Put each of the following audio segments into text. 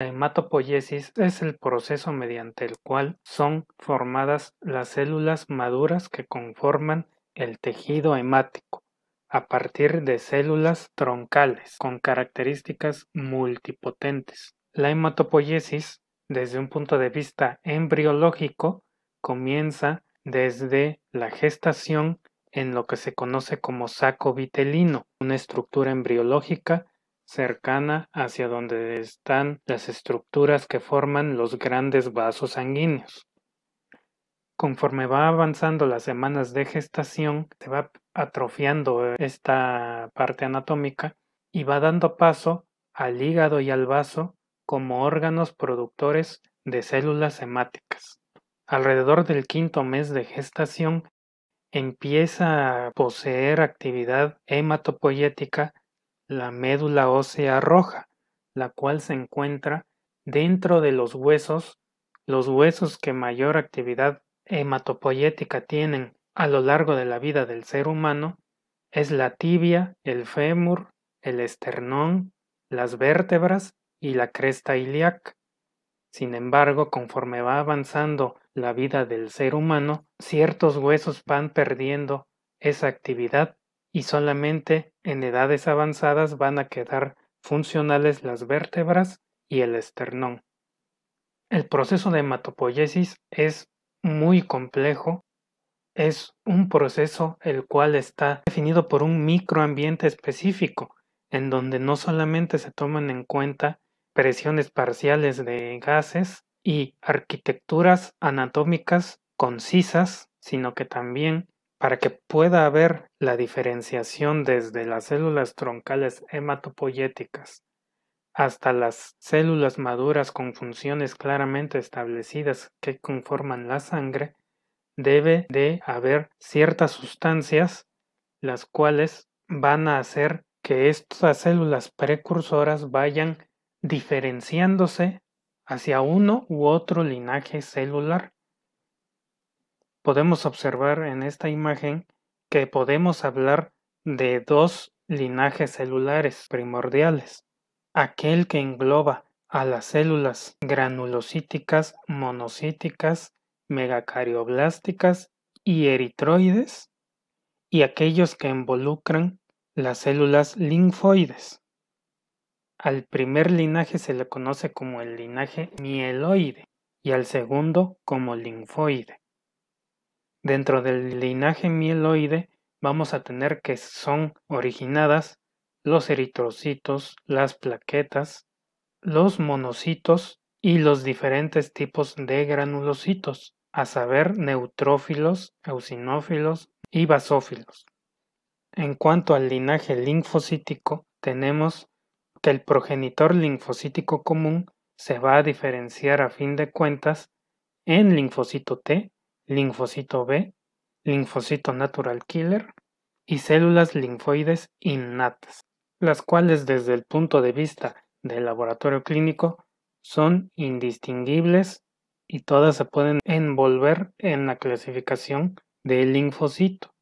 La eh, hematopoiesis es el proceso mediante el cual son formadas las células maduras que conforman el tejido hemático a partir de células troncales con características multipotentes. La hematopoiesis, desde un punto de vista embriológico, comienza desde la gestación en lo que se conoce como saco vitelino, una estructura embriológica cercana hacia donde están las estructuras que forman los grandes vasos sanguíneos. Conforme va avanzando las semanas de gestación, se va atrofiando esta parte anatómica y va dando paso al hígado y al vaso como órganos productores de células hemáticas. Alrededor del quinto mes de gestación empieza a poseer actividad hematopoyética la médula ósea roja, la cual se encuentra dentro de los huesos, los huesos que mayor actividad hematopoyética tienen a lo largo de la vida del ser humano, es la tibia, el fémur, el esternón, las vértebras y la cresta iliac. Sin embargo, conforme va avanzando la vida del ser humano, ciertos huesos van perdiendo esa actividad y solamente en edades avanzadas van a quedar funcionales las vértebras y el esternón. El proceso de hematopoiesis es muy complejo, es un proceso el cual está definido por un microambiente específico, en donde no solamente se toman en cuenta presiones parciales de gases y arquitecturas anatómicas concisas, sino que también para que pueda haber la diferenciación desde las células troncales hematopoyéticas hasta las células maduras con funciones claramente establecidas que conforman la sangre, debe de haber ciertas sustancias las cuales van a hacer que estas células precursoras vayan diferenciándose hacia uno u otro linaje celular podemos observar en esta imagen que podemos hablar de dos linajes celulares primordiales, aquel que engloba a las células granulocíticas, monocíticas, megacarioblásticas y eritroides, y aquellos que involucran las células linfoides. Al primer linaje se le conoce como el linaje mieloide y al segundo como linfoide. Dentro del linaje mieloide vamos a tener que son originadas los eritrocitos, las plaquetas, los monocitos y los diferentes tipos de granulocitos, a saber neutrófilos, eosinófilos y basófilos. En cuanto al linaje linfocítico, tenemos que el progenitor linfocítico común se va a diferenciar a fin de cuentas en linfocito T linfocito B, linfocito natural killer y células linfoides innatas, las cuales desde el punto de vista del laboratorio clínico son indistinguibles y todas se pueden envolver en la clasificación del linfocito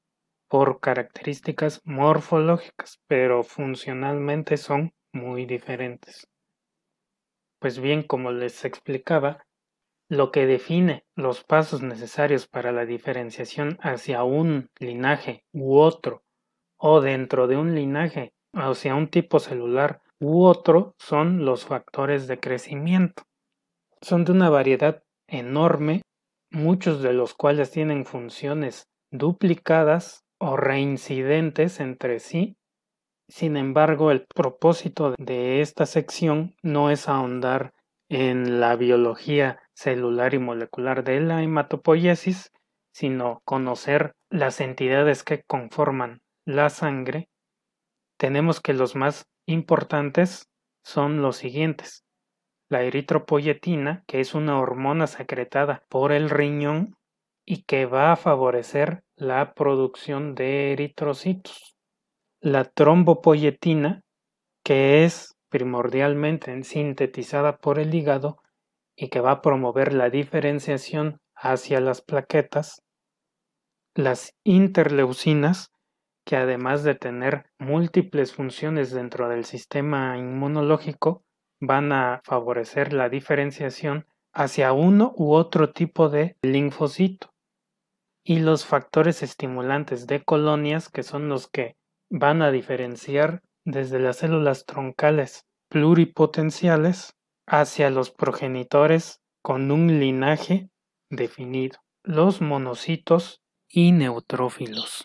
por características morfológicas, pero funcionalmente son muy diferentes. Pues bien, como les explicaba, lo que define los pasos necesarios para la diferenciación hacia un linaje u otro, o dentro de un linaje hacia un tipo celular u otro, son los factores de crecimiento. Son de una variedad enorme, muchos de los cuales tienen funciones duplicadas o reincidentes entre sí. Sin embargo, el propósito de esta sección no es ahondar en la biología celular y molecular de la hematopoiesis, sino conocer las entidades que conforman la sangre, tenemos que los más importantes son los siguientes. La eritropoyetina, que es una hormona secretada por el riñón y que va a favorecer la producción de eritrocitos. La trombopoyetina, que es primordialmente sintetizada por el hígado y que va a promover la diferenciación hacia las plaquetas, las interleucinas, que además de tener múltiples funciones dentro del sistema inmunológico, van a favorecer la diferenciación hacia uno u otro tipo de linfocito. Y los factores estimulantes de colonias, que son los que van a diferenciar desde las células troncales pluripotenciales hacia los progenitores con un linaje definido, los monocitos y neutrófilos.